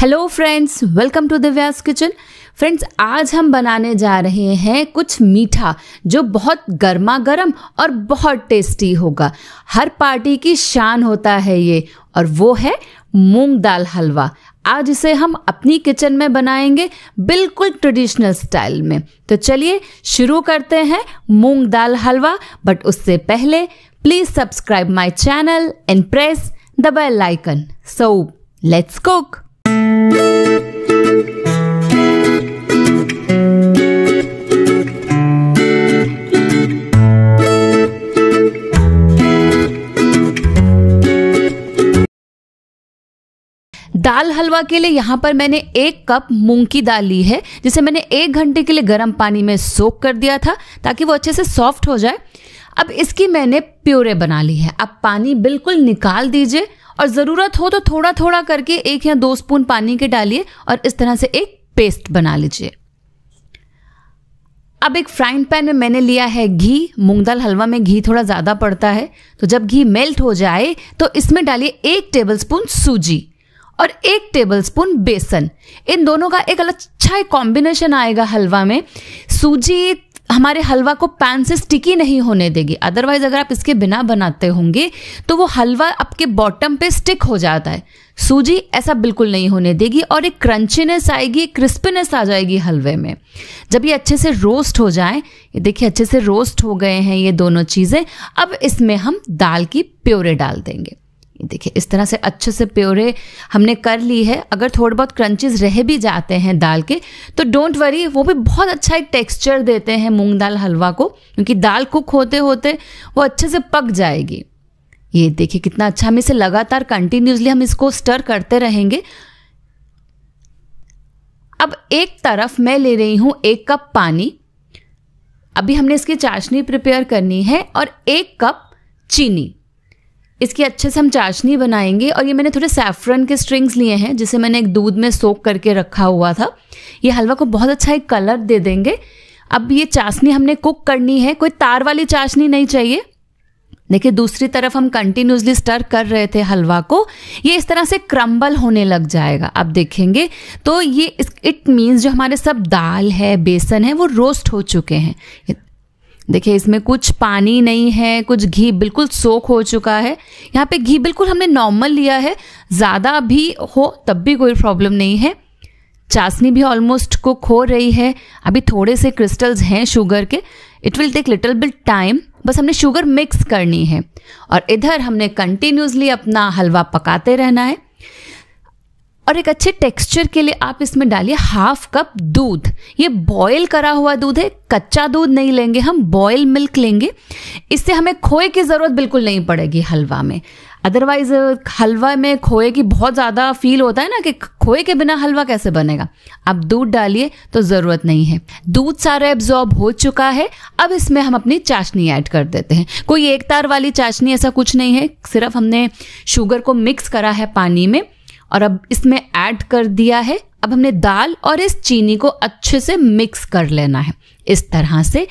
hello friends welcome to Divya's kitchen friends आज हम बनाने जा रहे हैं कुछ मीठा जो बहुत गर्मा गर्म और बहुत टेस्टी होगा हर पार्टी की शान होता है ये और वो है मूंग दाल हलवा आज इसे हम अपनी किचन में बनाएंगे बिल्कुल ट्रेडिशनल स्टाइल में तो चलिए शुरू करते हैं मूंग दाल हलवा बट उससे पहले please subscribe my channel and press the bell icon so let's cook दाल हलवा के लिए यहाँ पर मैंने एक कप मूंग की दाल ली है जिसे मैंने एक घंटे के लिए गर्म पानी में सोख कर दिया था ताकि वो अच्छे से सॉफ्ट हो जाए अब इसकी मैंने प्योरे बना ली है अब पानी बिल्कुल निकाल दीजिए और ज़रूरत हो तो थोड़ा थोड़ा करके एक या दो स्पून पानी के डालिए और इस तरह से एक पेस्ट बना लीजिए अब एक फ्राइंग पैन में मैंने लिया है घी मूंग दाल हलवा में घी थोड़ा ज़्यादा पड़ता है तो जब घी मेल्ट हो जाए तो इसमें डालिए एक स्पून सूजी और एक स्पून बेसन इन दोनों का एक अच्छा एक कॉम्बिनेशन आएगा हलवा में सूजी हमारे हलवा को पैन से स्टिकी नहीं होने देगी अदरवाइज अगर आप इसके बिना बनाते होंगे तो वो हलवा आपके बॉटम पे स्टिक हो जाता है सूजी ऐसा बिल्कुल नहीं होने देगी और एक क्रंचीनेस आएगी एक क्रिस्पीनेस आ जाएगी हलवे में जब ये अच्छे से रोस्ट हो जाए ये देखिए अच्छे से रोस्ट हो गए हैं ये दोनों चीज़ें अब इसमें हम दाल की प्योरे डाल देंगे देखिए इस तरह से अच्छे से प्योरे हमने कर ली है अगर थोड़े बहुत क्रंचेस रह भी जाते हैं दाल के तो डोंट वरी वो भी बहुत अच्छा एक टेक्सचर देते हैं मूंग दाल हलवा को क्योंकि दाल कुक होते होते वो अच्छे से पक जाएगी ये देखिए कितना अच्छा हम इसे लगातार कंटिन्यूसली हम इसको स्टर करते रहेंगे अब एक तरफ मैं ले रही हूँ एक कप पानी अभी हमने इसकी चाशनी प्रिपेयर करनी है और एक कप चीनी इसकी अच्छे से हम चाशनी बनाएंगे और ये मैंने थोड़े सेफ्रन के स्ट्रिंग्स लिए हैं जिसे मैंने एक दूध में सोख करके रखा हुआ था ये हलवा को बहुत अच्छा एक कलर दे देंगे अब ये चाशनी हमने कुक करनी है कोई तार वाली चाशनी नहीं चाहिए देखिए दूसरी तरफ हम कंटिन्यूसली स्टर कर रहे थे हलवा को ये इस तरह से क्रम्बल होने लग जाएगा आप देखेंगे तो ये इट मीन्स जो हमारे सब दाल है बेसन है वो रोस्ट हो चुके हैं देखिए इसमें कुछ पानी नहीं है कुछ घी बिल्कुल सोख हो चुका है यहाँ पे घी बिल्कुल हमने नॉर्मल लिया है ज़्यादा भी हो तब भी कोई प्रॉब्लम नहीं है चाशनी भी ऑलमोस्ट कुक हो रही है अभी थोड़े से क्रिस्टल्स हैं शुगर के it will take little bit time बस हमने शुगर मिक्स करनी है और इधर हमने कंटिन्यूसली अपना हलवा पकाते रहना है और एक अच्छे टेक्सचर के लिए आप इसमें डालिए हाफ कप दूध ये बॉयल करा हुआ दूध है कच्चा दूध नहीं लेंगे हम बॉयल मिल्क लेंगे इससे हमें खोए की ज़रूरत बिल्कुल नहीं पड़ेगी हलवा में अदरवाइज हलवा में खोए की बहुत ज़्यादा फील होता है ना कि खोए के बिना हलवा कैसे बनेगा अब दूध डालिए तो ज़रूरत नहीं है दूध सारा एब्जॉर्ब हो चुका है अब इसमें हम अपनी चाशनी ऐड कर देते हैं कोई एक तार वाली चाशनी ऐसा कुछ नहीं है सिर्फ हमने शुगर को मिक्स करा है पानी में और अब इसमें ऐड कर दिया है अब हमने दाल और इस चीनी को अच्छे से मिक्स कर लेना है इस तरह से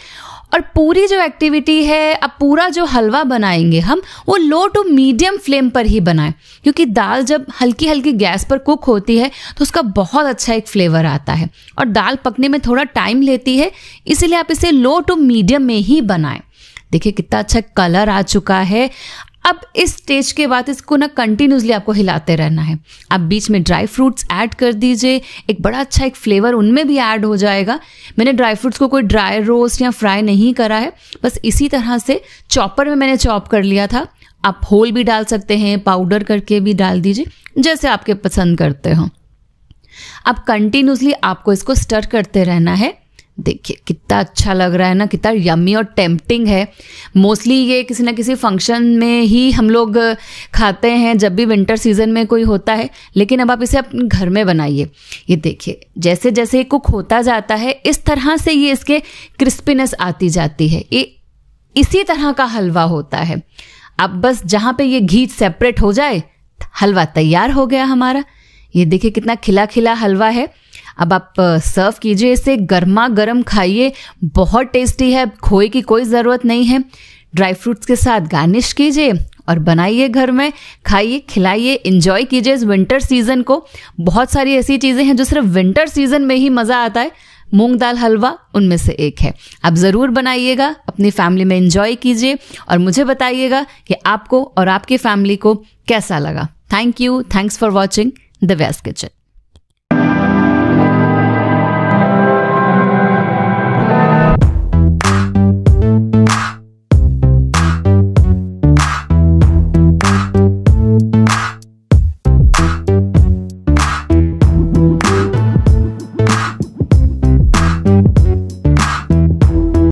और पूरी जो एक्टिविटी है अब पूरा जो हलवा बनाएंगे हम वो लो टू मीडियम फ्लेम पर ही बनाएं क्योंकि दाल जब हल्की हल्की गैस पर कुक होती है तो उसका बहुत अच्छा एक फ्लेवर आता है और दाल पकने में थोड़ा टाइम लेती है इसीलिए आप इसे लो टू मीडियम में ही बनाएं देखिए कितना अच्छा कलर आ चुका है अब इस स्टेज के बाद इसको ना कंटिन्यूसली आपको हिलाते रहना है आप बीच में ड्राई फ्रूट्स ऐड कर दीजिए एक बड़ा अच्छा एक फ्लेवर उनमें भी ऐड हो जाएगा मैंने ड्राई फ्रूट्स को कोई ड्राई रोस्ट या फ्राई नहीं करा है बस इसी तरह से चॉपर में मैंने चॉप कर लिया था आप होल भी डाल सकते हैं पाउडर करके भी डाल दीजिए जैसे आपके पसंद करते हो अब कंटिन्यूसली आपको इसको स्टर करते रहना है देखिए कितना अच्छा लग रहा है ना कितना यम्मी और टेम्पटिंग है मोस्टली ये किसी ना किसी फंक्शन में ही हम लोग खाते हैं जब भी विंटर सीजन में कोई होता है लेकिन अब आप इसे अपने घर में बनाइए ये देखिए जैसे जैसे कुक होता जाता है इस तरह से ये इसके क्रिस्पीनेस आती जाती है ये इसी तरह का हलवा होता है अब बस जहाँ पे ये घी सेपरेट हो जाए हलवा तैयार हो गया हमारा ये देखिए कितना खिला खिला हलवा है अब आप सर्व कीजिए इसे गर्मा गर्म खाइए बहुत टेस्टी है खोए की कोई ज़रूरत नहीं है ड्राई फ्रूट्स के साथ गार्निश कीजिए और बनाइए घर में खाइए खिलाइए इंजॉय कीजिए इस विंटर सीजन को बहुत सारी ऐसी चीज़ें हैं जो सिर्फ विंटर सीजन में ही मज़ा आता है मूंग दाल हलवा उनमें से एक है आप ज़रूर बनाइएगा अपनी फैमिली में इंजॉय कीजिए और मुझे बताइएगा कि आपको और आपकी फैमिली को कैसा लगा thank you thanks for watching the west kitchen